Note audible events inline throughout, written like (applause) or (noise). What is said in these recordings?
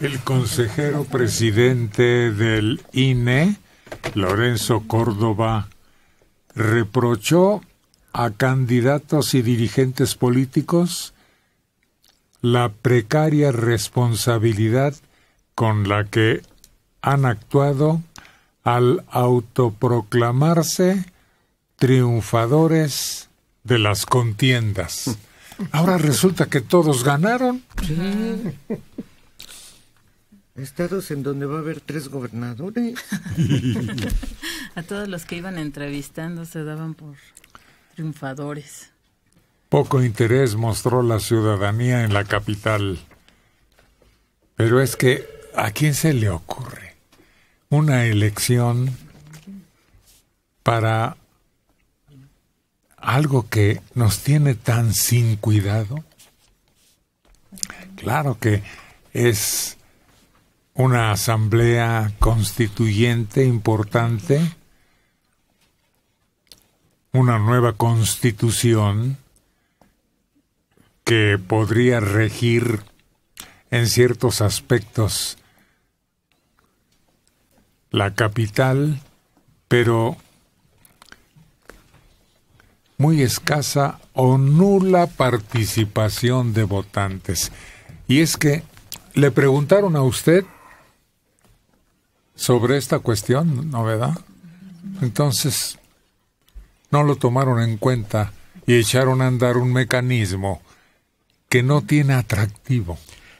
El consejero presidente del INE, Lorenzo Córdoba, reprochó a candidatos y dirigentes políticos la precaria responsabilidad con la que han actuado al autoproclamarse triunfadores de las contiendas. Ahora resulta que todos ganaron. Estados en donde va a haber tres gobernadores. (laughs) a todos los que iban entrevistando se daban por triunfadores. Poco interés mostró la ciudadanía en la capital. Pero es que, ¿a quién se le ocurre una elección para algo que nos tiene tan sin cuidado? Claro que es una asamblea constituyente importante, una nueva constitución que podría regir en ciertos aspectos la capital, pero muy escasa o nula participación de votantes. Y es que le preguntaron a usted sobre esta cuestión, novedad Entonces, no lo tomaron en cuenta y echaron a andar un mecanismo que no tiene atractivo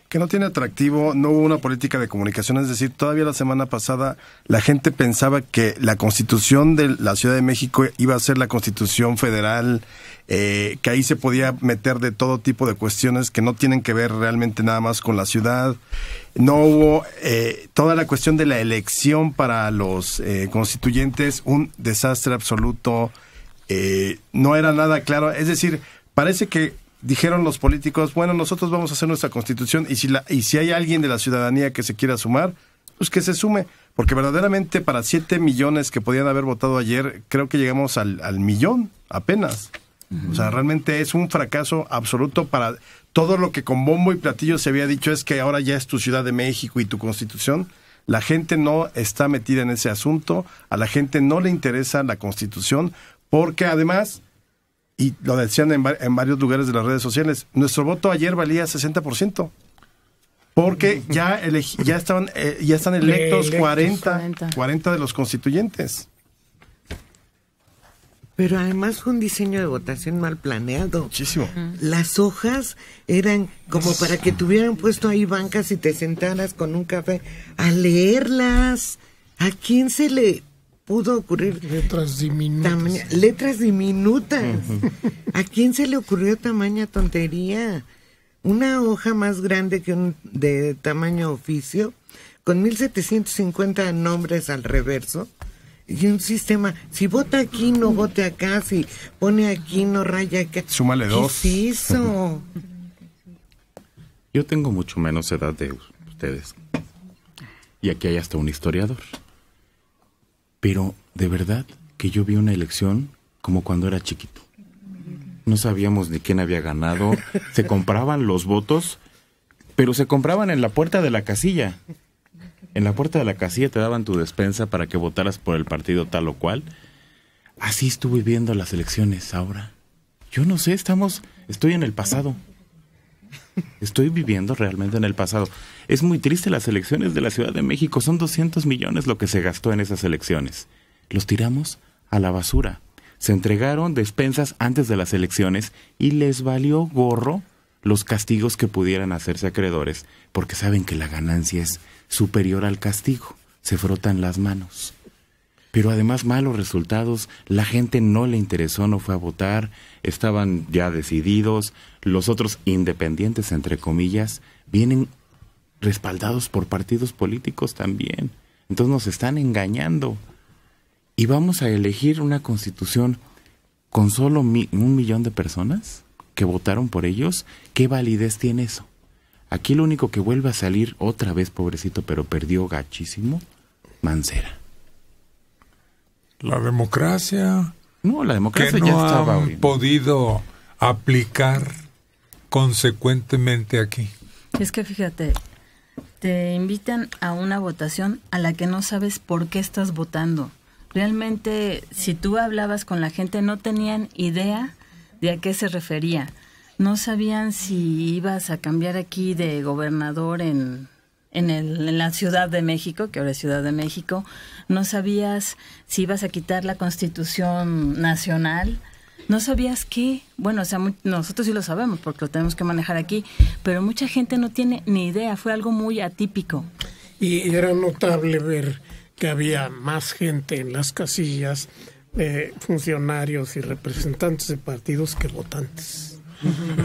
que no tiene atractivo, no hubo una política de comunicación, es decir, todavía la semana pasada la gente pensaba que la constitución de la Ciudad de México iba a ser la constitución federal, eh, que ahí se podía meter de todo tipo de cuestiones que no tienen que ver realmente nada más con la ciudad. No hubo eh, toda la cuestión de la elección para los eh, constituyentes, un desastre absoluto, no era nada claro, es decir, parece que dijeron los políticos, bueno, nosotros vamos a hacer nuestra constitución y si, la, y si hay alguien de la ciudadanía que se quiera sumar, pues que se sume, porque verdaderamente para 7 millones que podían haber votado ayer, creo que llegamos al, millón apenas. O sea, realmente es un fracaso absoluto para todo lo que con bombo y platillo se había dicho es que ahora ya es tu Ciudad de México y tu constitución. La gente no está metida en ese asunto, a la gente no le interesa la constitución, porque además y lo decían en, en, varios lugares de las redes sociales, nuestro voto ayer valía 60%. Porque ya, ya, estaban, eh, ya están electos, 40, de los constituyentes. Pero además fue un diseño de votación mal planeado. Muchísimo. Las hojas eran como para que tuvieran puesto ahí bancas y te sentaras con un café a leerlas. ¿A quién se le pudo ocurrir? Letras diminutas. letras diminutas. ¿A quién se le ocurrió tamaña tontería? Una hoja más grande que un de tamaño oficio, con 1750 nombres al reverso, y un sistema, si vota aquí, no vote acá, si pone aquí, no raya acá. Súmale dos. ¿Qué Yo tengo mucho menos edad de ustedes. Y aquí hay hasta un historiador. Pero de verdad que yo vi una elección como cuando era chiquito. No sabíamos ni quién había ganado. (laughs) Se compraban los votos, pero se compraban en la puerta de la casilla. En la puerta de la casilla te daban tu despensa para que votaras por el partido tal o cual. Así estuve viendo las elecciones ahora. Yo no sé, estamos, estoy en el pasado. Estoy viviendo realmente en el pasado. Es muy triste las elecciones de la Ciudad de México. Son 200 millones lo que se gastó en esas elecciones. Los tiramos a la basura. Se entregaron despensas antes de las elecciones y les valió gorro los castigos que pudieran hacerse acreedores, porque saben que la ganancia es superior al castigo. Se frotan las manos pero además malos resultados, la gente no le interesó, no fue a votar, estaban ya decididos, los otros independientes, entre comillas, vienen respaldados por partidos políticos también. Entonces nos están engañando. ¿Y vamos a elegir una constitución con solo un millón de personas que votaron por ellos? ¿Qué validez tiene eso? Aquí lo único que vuelve a salir otra vez, pobrecito, pero perdió gachísimo, Mancera la democracia. No, la democracia que no estaba han podido aplicar consecuentemente aquí. Es que fíjate, te invitan a una votación a la que no sabes por qué estás votando. Realmente, si tú hablabas con la gente, no tenían idea de a qué se refería. No sabían si ibas a cambiar aquí de gobernador en en, en, la Ciudad de México, que ahora es Ciudad de México, no sabías si ibas a quitar la Constitución Nacional, no sabías qué. Bueno, o sea, nosotros sí lo sabemos porque lo tenemos que manejar aquí, pero mucha gente no tiene ni idea, fue algo muy atípico. Y era notable ver que había más gente en las casillas, funcionarios y representantes de partidos que votantes.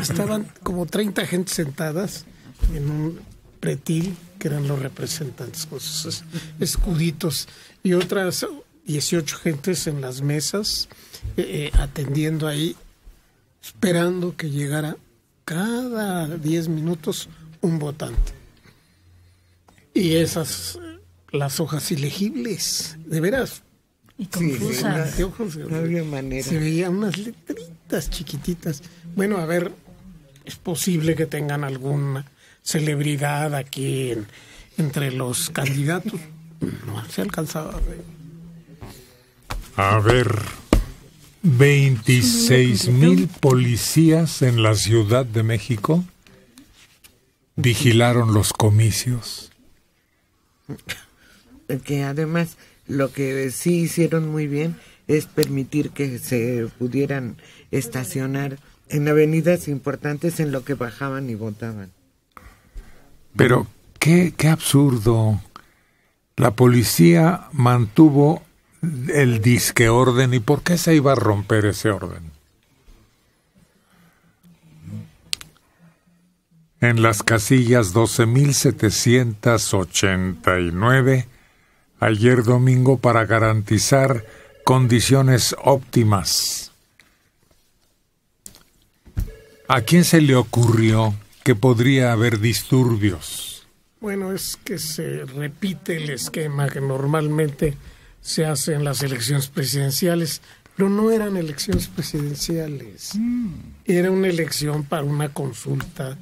Estaban como 30 gente sentadas en un pretil, que eran los representantes con sus escuditos, y otras 18 gentes en las mesas, eh, eh, atendiendo ahí, esperando que llegara cada 10 minutos un votante. Y esas, eh, las hojas ilegibles, de veras. Y Se veían unas letritas chiquititas. Bueno, a ver, es posible que tengan alguna celebridad aquí entre los candidatos. No se alcanzaba. A ver, 26 mil policías en la Ciudad de México vigilaron los comicios. Que además lo que sí hicieron muy bien es permitir que se pudieran estacionar en avenidas importantes en lo que bajaban y votaban. Pero qué, absurdo. La policía mantuvo el disque orden y por qué se iba a romper ese orden. En las casillas 12.789, ayer domingo para garantizar condiciones óptimas. ¿A quién se le ocurrió que podría haber disturbios? Bueno, es que se repite el esquema que normalmente se hace en las elecciones presidenciales, pero no eran elecciones presidenciales. Mm. Era una elección para una consulta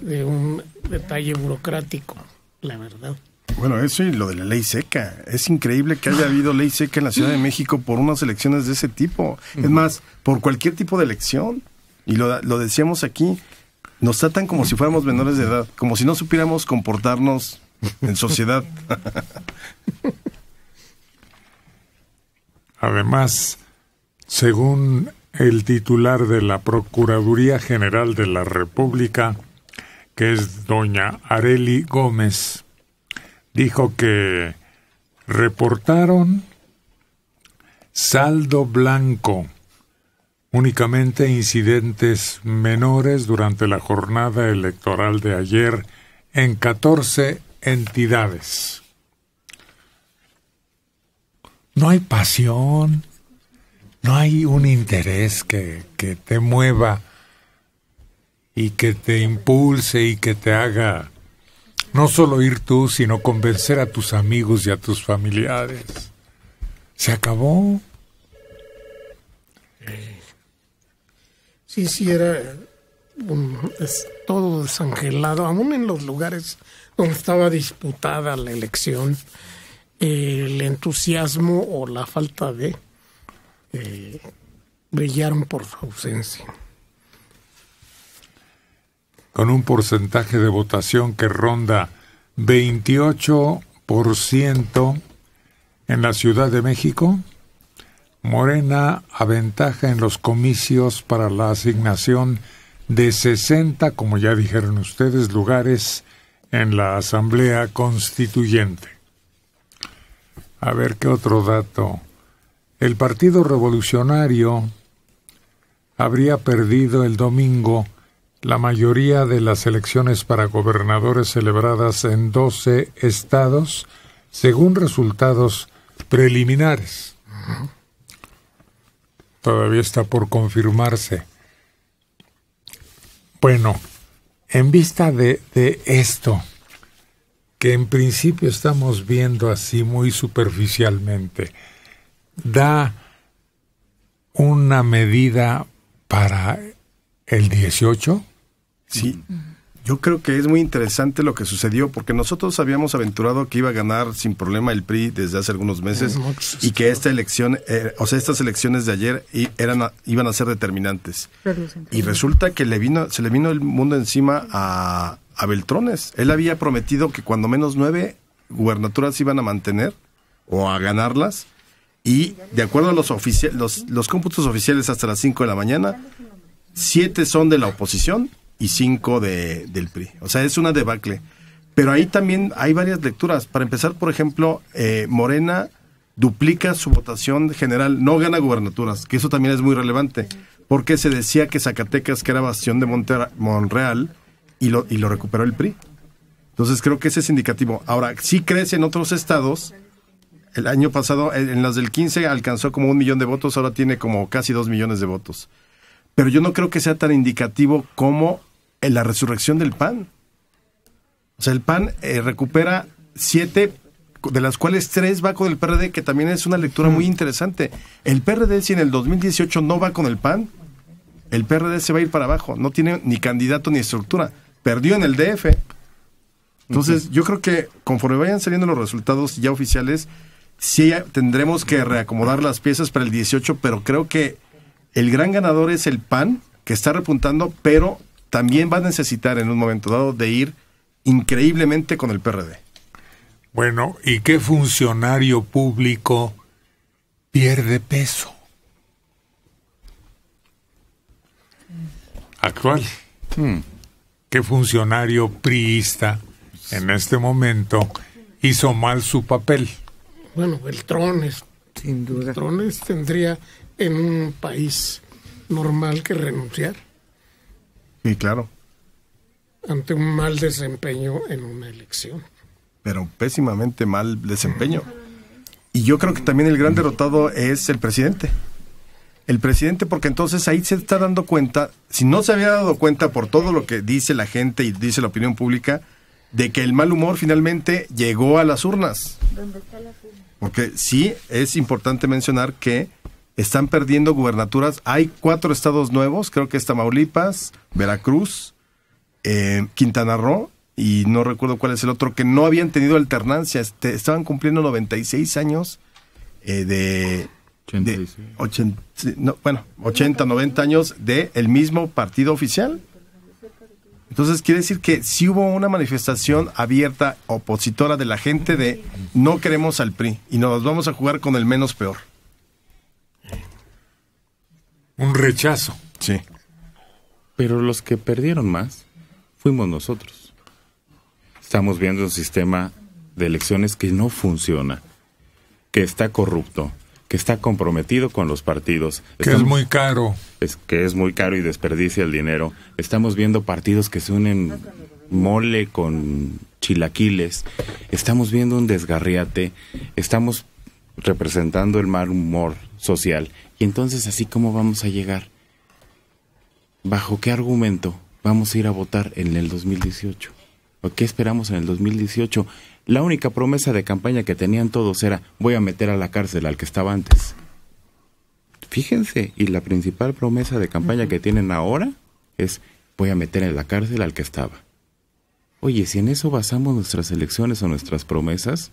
de un detalle burocrático, la verdad. Bueno, eso y lo de la ley seca. Es increíble que haya habido ley seca en la Ciudad de México por unas elecciones de ese tipo. Es más, por cualquier tipo de elección. Y lo, lo decíamos aquí, nos tratan como si fuéramos menores de edad, como si no supiéramos comportarnos en sociedad. (laughs) Además, según el titular de la Procuraduría General de la República, que es doña Areli Gómez, dijo que reportaron saldo blanco únicamente incidentes menores durante la jornada electoral de ayer en 14 entidades. No hay pasión, no hay un interés que, que te mueva y que te impulse y que te haga no solo ir tú, sino convencer a tus amigos y a tus familiares. Se acabó. Eh, sí, era es todo desangelado, aún en los lugares donde estaba disputada la elección, el entusiasmo o la falta de eh, brillaron por su ausencia. Con un porcentaje de votación que ronda 28% en la Ciudad de México, Morena aventaja en los comicios para la asignación de 60, como ya dijeron ustedes, lugares en la Asamblea Constituyente. A ver qué otro dato. El Partido Revolucionario habría perdido el domingo la mayoría de las elecciones para gobernadores celebradas en 12 estados, según resultados preliminares todavía está por confirmarse. Bueno, en vista de, esto, que en principio estamos viendo así muy superficialmente, da una medida para el 18? Sí. Yo creo que es muy interesante lo que sucedió, porque nosotros habíamos aventurado que iba a ganar sin problema el PRI desde hace algunos meses y que esta elección, eh, o sea, estas elecciones de ayer eran, iban a ser determinantes. Y resulta que le vino, se le vino el mundo encima a, Beltrones. Él había prometido que cuando menos nueve gubernaturas iban a mantener o a ganarlas. Y de acuerdo a los, los, los cómputos oficiales hasta las cinco de la mañana, siete son de la oposición y 5 de, del PRI. O sea, es una debacle. Pero ahí también hay varias lecturas. Para empezar, por ejemplo, eh, Morena duplica su votación general, no gana gubernaturas, que eso también es muy relevante, porque se decía que Zacatecas, que era bastión de Monreal, y lo, y lo recuperó el PRI. Entonces creo que ese es indicativo. Ahora, sí crece en otros estados. El año pasado, en las del 15, alcanzó como un millón de votos, ahora tiene como casi dos millones de votos. Pero yo no creo que sea tan indicativo como en la resurrección del pan. O sea, el PAN eh, recupera siete, de las cuales tres va con el PRD, que también es una lectura muy mm. interesante. El PRD, si en el 2018 no va con el PAN, el PRD se va a ir para abajo. No tiene ni candidato ni estructura. Perdió en el DF. Entonces, yo creo que conforme vayan saliendo los resultados ya oficiales, sí tendremos que reacomodar las piezas para el 18, pero creo que el gran ganador es el PAN, que está repuntando, pero también va a necesitar en un momento dado de ir increíblemente con el PRD. Bueno, ¿y qué funcionario público pierde peso? Actual. Hmm. ¿Qué funcionario priista en este momento hizo mal su papel? Bueno, Beltrones. Sin duda. Beltrones tendría en un país normal que renunciar claro. Ante un mal desempeño en una elección. Pero pésimamente mal desempeño. Y yo creo que también el gran derrotado es el presidente. El presidente, porque entonces ahí se está dando cuenta, si no se había dado cuenta por todo lo que dice la gente y dice la opinión pública, de que el mal humor finalmente llegó a las urnas. Porque sí es importante mencionar que están perdiendo gubernaturas. Hay cuatro estados nuevos, creo que es Tamaulipas, Veracruz, eh, Quintana Roo y no recuerdo cuál es el otro, que no habían tenido alternancia. Este, estaban cumpliendo 96 años eh, de... 80, bueno, 80, 90 años de el mismo partido oficial. Entonces quiere decir que si hubo una manifestación abierta opositora de la gente de no queremos al PRI y nos vamos a jugar con el menos peor. Un rechazo. Sí. Pero los que perdieron más fuimos nosotros. Estamos viendo un sistema de elecciones que no funciona, que está corrupto, que está comprometido con los partidos. que es muy caro. Es que es muy caro y desperdicia el dinero. Estamos viendo partidos que se unen mole con chilaquiles. Estamos viendo un desgarriate. Estamos representando el mal humor social. Y entonces así como vamos a llegar, ¿bajo qué argumento vamos a ir a votar en el 2018? ¿O qué esperamos en el 2018? La única promesa de campaña que tenían todos era voy a meter a la cárcel al que estaba antes. Fíjense, y la principal promesa de campaña que tienen ahora es voy a meter en la cárcel al que estaba. Oye, si en eso basamos nuestras elecciones o nuestras promesas,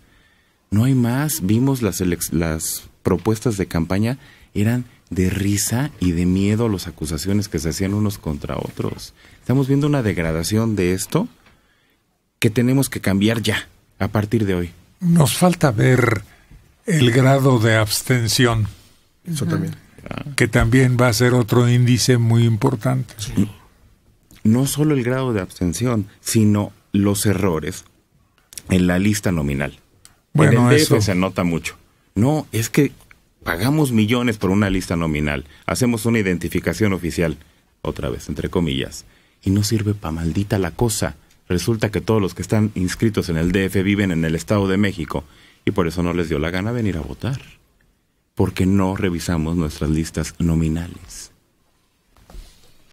no hay más. Vimos las, las propuestas de campaña eran de risa y de miedo a las acusaciones que se hacían unos contra otros. Estamos viendo una degradación de esto que tenemos que cambiar ya, a partir de hoy. Nos falta ver el grado de abstención. Eso también. Ah. Que también va a ser otro índice muy importante. No solo el grado de abstención, sino los errores en la lista nominal. Bueno, eso se nota mucho. No, es que pagamos millones por una lista nominal, hacemos una identificación oficial, otra vez, entre comillas, y no sirve para maldita la cosa. Resulta que todos los que están inscritos en el DF viven en el Estado de México y por eso no les dio la gana venir a votar, porque no revisamos nuestras listas nominales.